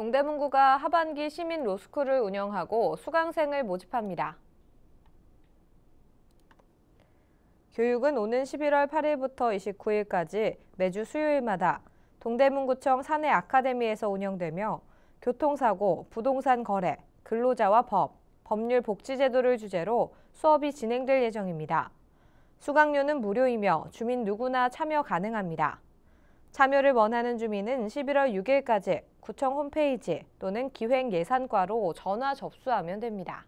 동대문구가 하반기 시민 로스쿨을 운영하고 수강생을 모집합니다. 교육은 오는 11월 8일부터 29일까지 매주 수요일마다 동대문구청 사내 아카데미에서 운영되며 교통사고, 부동산 거래, 근로자와 법, 법률 복지제도를 주제로 수업이 진행될 예정입니다. 수강료는 무료이며 주민 누구나 참여 가능합니다. 참여를 원하는 주민은 11월 6일까지 구청 홈페이지 또는 기획예산과로 전화 접수하면 됩니다.